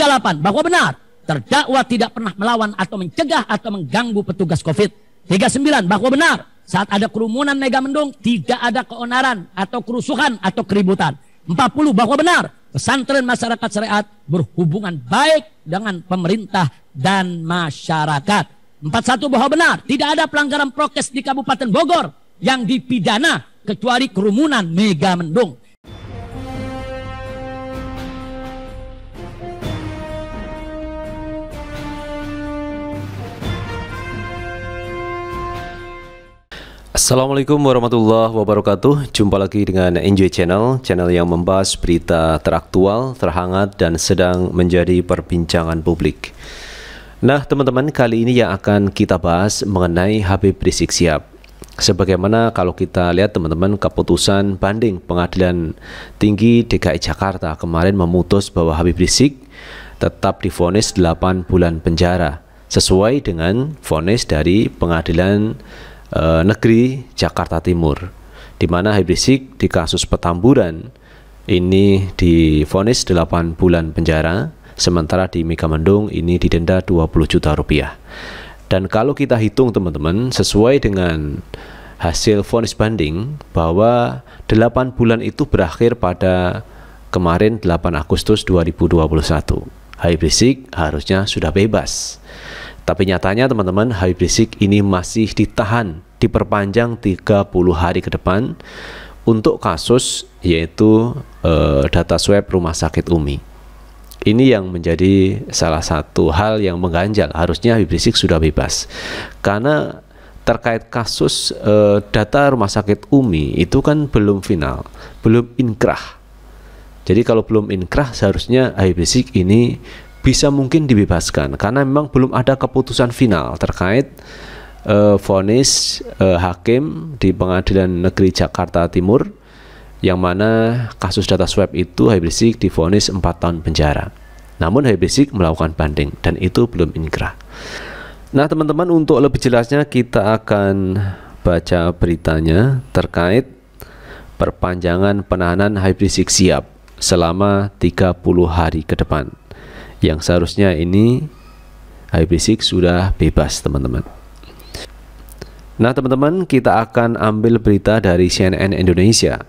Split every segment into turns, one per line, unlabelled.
38 bahwa benar terdakwa tidak pernah melawan atau mencegah atau mengganggu petugas Covid. 39 bahwa benar saat ada kerumunan mega mendung tidak ada keonaran atau kerusuhan atau keributan. 40 bahwa benar pesantren masyarakat syariat berhubungan baik dengan pemerintah dan masyarakat. 41 bahwa benar tidak ada pelanggaran prokes di Kabupaten Bogor yang dipidana kecuali kerumunan mega mendung.
Assalamualaikum warahmatullahi wabarakatuh Jumpa lagi dengan Enjoy Channel Channel yang membahas berita teraktual, terhangat, dan sedang menjadi perbincangan publik Nah teman-teman kali ini yang akan kita bahas mengenai Habib Rizik siap. Sebagaimana kalau kita lihat teman-teman keputusan banding pengadilan tinggi DKI Jakarta kemarin memutus bahwa Habib Rizik tetap difonis 8 bulan penjara sesuai dengan vonis dari pengadilan e, Negeri Jakarta Timur di mana Habib Rizik di kasus Petamburan ini difonis 8 bulan penjara sementara di Megamendung ini didenda 20 juta rupiah dan kalau kita hitung teman-teman sesuai dengan hasil vonis banding bahwa 8 bulan itu berakhir pada kemarin 8 Agustus 2021. Habib Rizik harusnya sudah bebas. Tapi nyatanya teman-teman Habib Rizik ini masih ditahan diperpanjang 30 hari ke depan untuk kasus yaitu e, data swab rumah sakit Umi. Ini yang menjadi salah satu hal yang mengganjal. Harusnya Habib Rizik sudah bebas. Karena terkait kasus e, data rumah sakit Umi itu kan belum final, belum inkrah. Jadi kalau belum inkrah seharusnya Habib Rizik ini bisa mungkin dibebaskan karena memang belum ada keputusan final terkait eh, vonis uh, uh, hakim di Pengadilan Negeri Jakarta Timur yang mana kasus data swab itu Habib Rizik divonis 4 tahun penjara. Namun Habib Rizik melakukan banding dan itu belum inkrah. Nah, teman-teman untuk lebih jelasnya kita akan baca beritanya terkait perpanjangan penahanan Habib Rizik siap selama 30 hari ke depan yang seharusnya ini IP6 sudah bebas teman-teman nah teman-teman kita akan ambil berita dari CNN Indonesia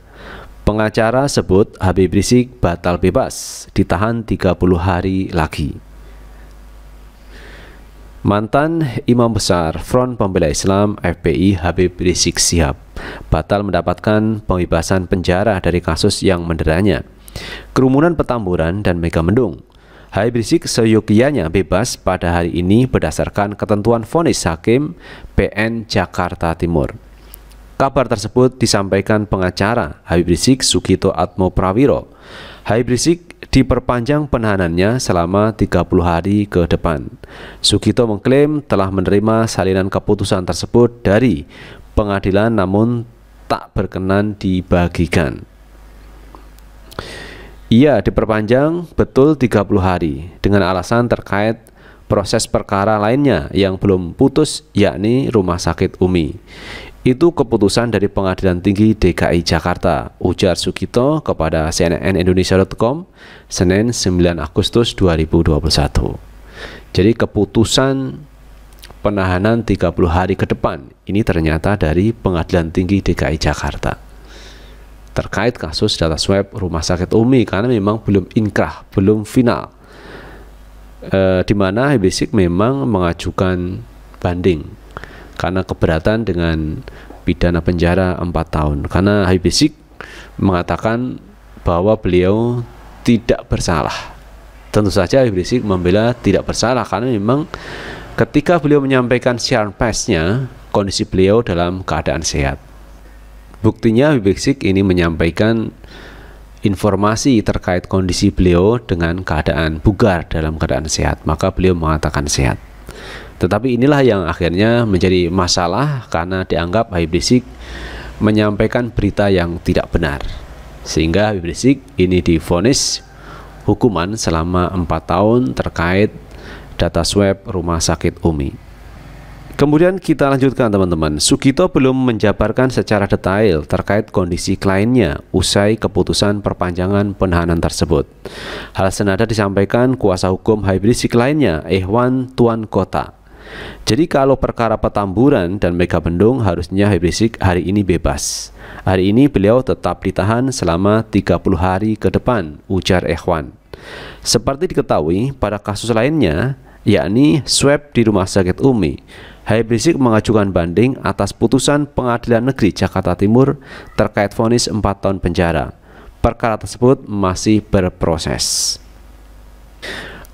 pengacara sebut Habib Rizik batal bebas ditahan 30 hari lagi Mantan Imam Besar Front Pembela Islam FPI Habib Rizik Sihab batal mendapatkan pembebasan penjara dari kasus yang menderanya. Kerumunan Petamburan dan Megamendung Hai Rizik seyogianya bebas pada hari ini berdasarkan ketentuan vonis hakim PN Jakarta Timur. Kabar tersebut disampaikan pengacara Habib Rizik Sugito Atmo Prawiro. Habib Rizik diperpanjang penahanannya selama 30 hari ke depan. Sugito mengklaim telah menerima salinan keputusan tersebut dari pengadilan namun tak berkenan dibagikan. Iya, diperpanjang betul 30 hari dengan alasan terkait proses perkara lainnya yang belum putus yakni Rumah Sakit Umi. Itu keputusan dari Pengadilan Tinggi DKI Jakarta, ujar Sugito kepada CNN Indonesia.com, Senin 9 Agustus 2021. Jadi keputusan penahanan 30 hari ke depan ini ternyata dari Pengadilan Tinggi DKI Jakarta terkait kasus data swab rumah sakit Umi karena memang belum inkrah, belum final. E, di mana Habib memang mengajukan banding karena keberatan dengan pidana penjara 4 tahun karena Habib mengatakan bahwa beliau tidak bersalah. Tentu saja Habib membela tidak bersalah karena memang ketika beliau menyampaikan siaran persnya kondisi beliau dalam keadaan sehat. Buktinya Habib Rizik ini menyampaikan informasi terkait kondisi beliau dengan keadaan bugar dalam keadaan sehat, maka beliau mengatakan sehat. Tetapi inilah yang akhirnya menjadi masalah karena dianggap Habib Rizik menyampaikan berita yang tidak benar. Sehingga Habib Rizik ini difonis hukuman selama 4 tahun terkait data swab rumah sakit Umi. Kemudian kita lanjutkan teman-teman. Sugito belum menjabarkan secara detail terkait kondisi kliennya usai keputusan perpanjangan penahanan tersebut. Hal senada disampaikan kuasa hukum hibrisik lainnya, Ehwan Tuan Kota. Jadi kalau perkara Petamburan dan Megabendung harusnya Habib hari ini bebas. Hari ini beliau tetap ditahan selama 30 hari ke depan, ujar Ehwan. Seperti diketahui, pada kasus lainnya, yakni swab di Rumah Sakit Umi. Habib Rizik mengajukan banding atas putusan Pengadilan Negeri Jakarta Timur terkait vonis 4 tahun penjara. Perkara tersebut masih berproses.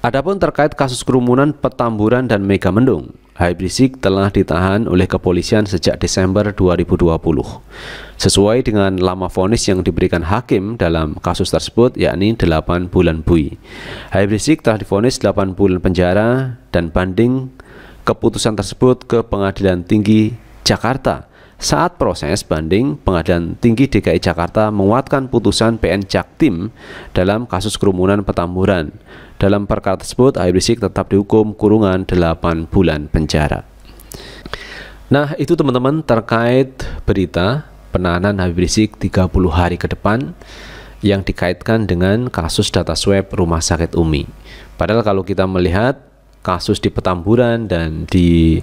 Adapun terkait kasus kerumunan Petamburan dan Megamendung, Habib Rizik telah ditahan oleh kepolisian sejak Desember 2020. Sesuai dengan lama vonis yang diberikan hakim dalam kasus tersebut, yakni 8 bulan bui. Habib Rizik telah difonis 8 bulan penjara dan banding keputusan tersebut ke Pengadilan Tinggi Jakarta saat proses banding, Pengadilan Tinggi DKI Jakarta menguatkan putusan PN Jaktim dalam kasus kerumunan Petamburan. Dalam perkara tersebut, Habib Rizik tetap dihukum kurungan 8 bulan penjara. Nah, itu teman-teman terkait berita penahanan Habib Rizik 30 hari ke depan yang dikaitkan dengan kasus data swab Rumah Sakit Umi. Padahal kalau kita melihat kasus di Petamburan dan di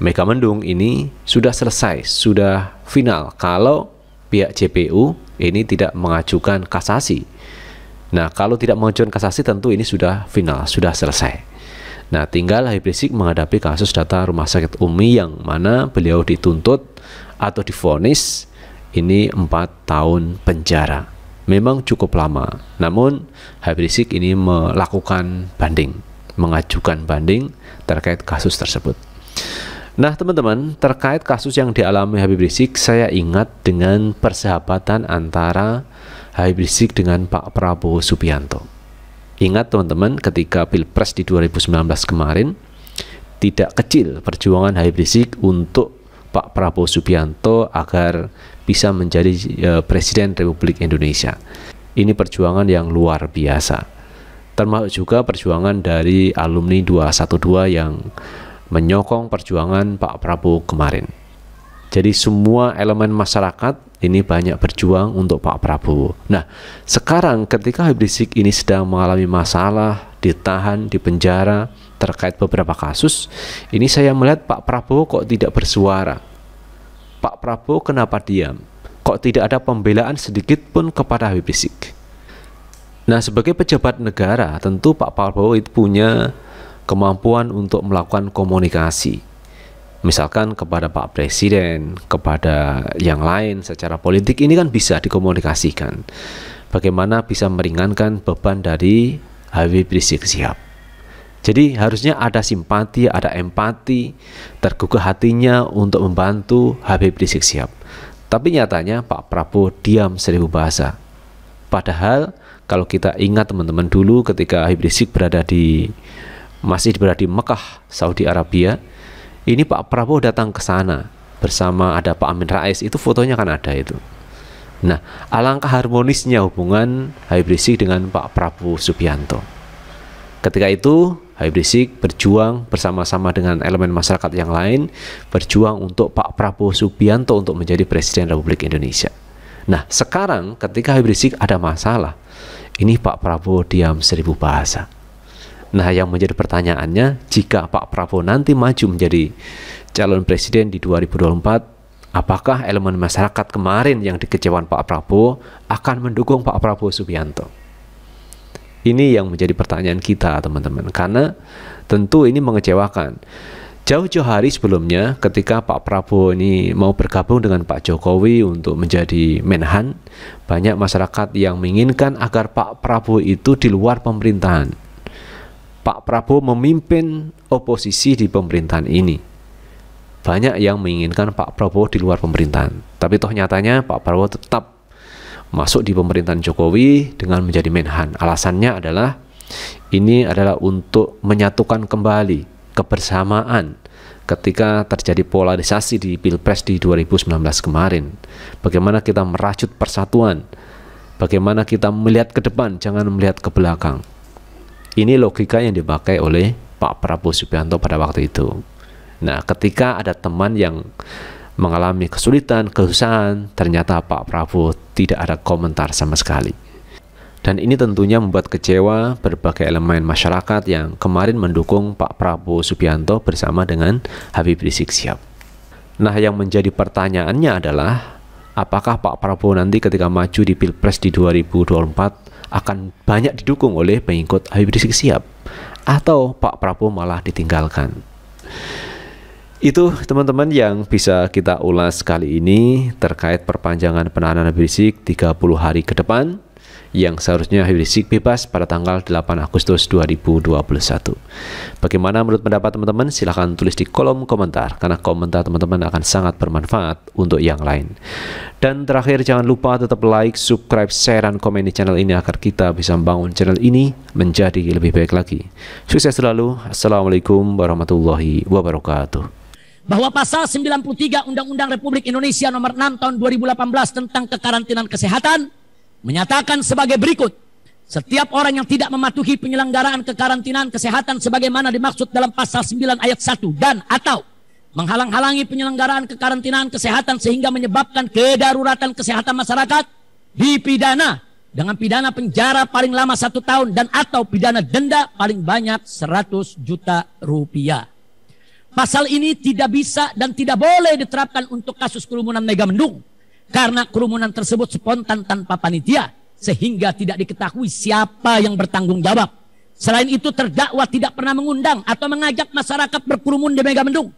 Mega Mendung ini sudah selesai, sudah final kalau pihak JPU ini tidak mengajukan kasasi. Nah, kalau tidak mengajukan kasasi tentu ini sudah final, sudah selesai. Nah, tinggal Habib Rizik menghadapi kasus data rumah sakit Umi yang mana beliau dituntut atau difonis ini 4 tahun penjara. Memang cukup lama, namun Habib Rizik ini melakukan banding, mengajukan banding terkait kasus tersebut. Nah teman-teman, terkait kasus yang dialami Habib Rizik, saya ingat dengan persahabatan antara Habib Rizik dengan Pak Prabowo Subianto. Ingat teman-teman, ketika Pilpres di 2019 kemarin, tidak kecil perjuangan Habib Rizik untuk Pak Prabowo Subianto agar bisa menjadi uh, Presiden Republik Indonesia. Ini perjuangan yang luar biasa. Termasuk juga perjuangan dari alumni 212 yang menyokong perjuangan Pak Prabowo kemarin. Jadi semua elemen masyarakat ini banyak berjuang untuk Pak Prabowo. Nah, sekarang ketika Habib Rizik ini sedang mengalami masalah, ditahan, di penjara terkait beberapa kasus, ini saya melihat Pak Prabowo kok tidak bersuara. Pak Prabowo kenapa diam? Kok tidak ada pembelaan sedikit pun kepada Habib Rizik? Nah, sebagai pejabat negara, tentu Pak Prabowo itu punya kemampuan untuk melakukan komunikasi. Misalkan kepada Pak Presiden, kepada yang lain secara politik ini kan bisa dikomunikasikan. Bagaimana bisa meringankan beban dari Habib Rizik Sihab. Jadi harusnya ada simpati, ada empati, tergugah hatinya untuk membantu Habib Rizik Sihab. Tapi nyatanya Pak Prabowo diam seribu bahasa. Padahal kalau kita ingat teman-teman dulu ketika Habib Rizik berada di masih berada di Mekah, Saudi Arabia. Ini Pak Prabowo datang ke sana bersama ada Pak Amin Rais itu fotonya kan ada itu. Nah, alangkah harmonisnya hubungan Habib Rizik dengan Pak Prabowo Subianto. Ketika itu, Habib Rizik berjuang bersama-sama dengan elemen masyarakat yang lain, berjuang untuk Pak Prabowo Subianto untuk menjadi Presiden Republik Indonesia. Nah, sekarang ketika Habib Rizik ada masalah, ini Pak Prabowo diam seribu bahasa. Nah, yang menjadi pertanyaannya, jika Pak Prabowo nanti maju menjadi calon presiden di 2024, apakah elemen masyarakat kemarin yang dikecewakan Pak Prabowo akan mendukung Pak Prabowo Subianto? Ini yang menjadi pertanyaan kita, teman-teman, karena tentu ini mengecewakan. Jauh-jauh hari sebelumnya, ketika Pak Prabowo ini mau bergabung dengan Pak Jokowi untuk menjadi Menhan, banyak masyarakat yang menginginkan agar Pak Prabowo itu di luar pemerintahan Pak Prabowo memimpin oposisi di pemerintahan ini. Banyak yang menginginkan Pak Prabowo di luar pemerintahan, tapi toh nyatanya Pak Prabowo tetap masuk di pemerintahan Jokowi dengan menjadi menhan. Alasannya adalah ini adalah untuk menyatukan kembali kebersamaan ketika terjadi polarisasi di Pilpres di 2019 kemarin. Bagaimana kita merajut persatuan? Bagaimana kita melihat ke depan, jangan melihat ke belakang. Ini logika yang dipakai oleh Pak Prabowo Subianto pada waktu itu. Nah, ketika ada teman yang mengalami kesulitan, kesusahan, ternyata Pak Prabowo tidak ada komentar sama sekali. Dan ini tentunya membuat kecewa berbagai elemen masyarakat yang kemarin mendukung Pak Prabowo Subianto bersama dengan Habib Rizik Syihab. Nah, yang menjadi pertanyaannya adalah apakah Pak Prabowo nanti ketika maju di Pilpres di 2024 akan banyak didukung oleh pengikut Habib Rizik Siap atau Pak Prabowo malah ditinggalkan. Itu teman-teman yang bisa kita ulas kali ini terkait perpanjangan penahanan Habib Rizik 30 hari ke depan yang seharusnya Rizik bebas pada tanggal 8 Agustus 2021. Bagaimana menurut pendapat teman-teman? Silahkan tulis di kolom komentar, karena komentar teman-teman akan sangat bermanfaat untuk yang lain. Dan terakhir, jangan lupa tetap like, subscribe, share, dan komen di channel ini agar kita bisa membangun channel ini menjadi lebih baik lagi. Sukses selalu. Assalamualaikum warahmatullahi wabarakatuh
bahwa pasal 93 Undang-Undang Republik Indonesia nomor 6 tahun 2018 tentang kekarantinaan kesehatan menyatakan sebagai berikut. Setiap orang yang tidak mematuhi penyelenggaraan kekarantinaan kesehatan sebagaimana dimaksud dalam pasal 9 ayat 1 dan atau menghalang-halangi penyelenggaraan kekarantinaan kesehatan sehingga menyebabkan kedaruratan kesehatan masyarakat dipidana dengan pidana penjara paling lama satu tahun dan atau pidana denda paling banyak 100 juta rupiah. Pasal ini tidak bisa dan tidak boleh diterapkan untuk kasus kerumunan Megamendung karena kerumunan tersebut spontan tanpa panitia sehingga tidak diketahui siapa yang bertanggung jawab. Selain itu terdakwa tidak pernah mengundang atau mengajak masyarakat berkerumun di Megamendung.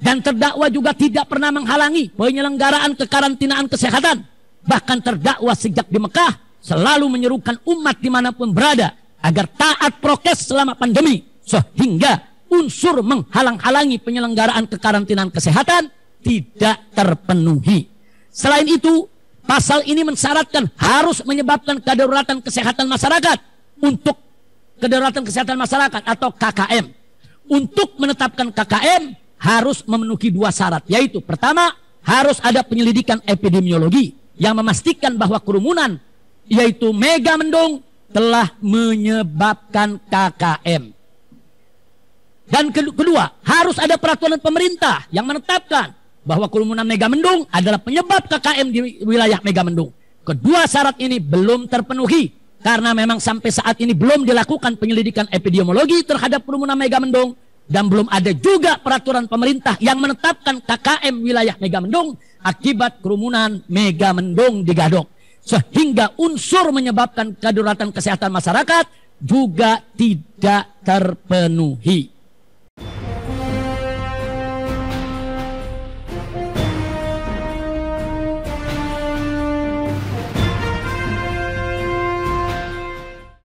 Dan terdakwa juga tidak pernah menghalangi penyelenggaraan kekarantinaan kesehatan. Bahkan terdakwa sejak di Mekah selalu menyerukan umat dimanapun berada agar taat prokes selama pandemi. Sehingga unsur menghalang-halangi penyelenggaraan kekarantinaan kesehatan tidak terpenuhi. Selain itu, pasal ini mensyaratkan harus menyebabkan kedaruratan kesehatan masyarakat untuk kedaruratan kesehatan masyarakat atau KKM. Untuk menetapkan KKM harus memenuhi dua syarat, yaitu pertama harus ada penyelidikan epidemiologi yang memastikan bahwa kerumunan yaitu mega mendung telah menyebabkan KKM. Dan kedua, harus ada peraturan pemerintah yang menetapkan bahwa kerumunan Mega Mendung adalah penyebab KKM di wilayah Mega Mendung. Kedua syarat ini belum terpenuhi karena memang sampai saat ini belum dilakukan penyelidikan epidemiologi terhadap kerumunan Mega Mendung dan belum ada juga peraturan pemerintah yang menetapkan KKM wilayah Mega Mendung akibat kerumunan Mega Mendung di Gadok. Sehingga unsur menyebabkan kedaruratan kesehatan masyarakat juga tidak terpenuhi.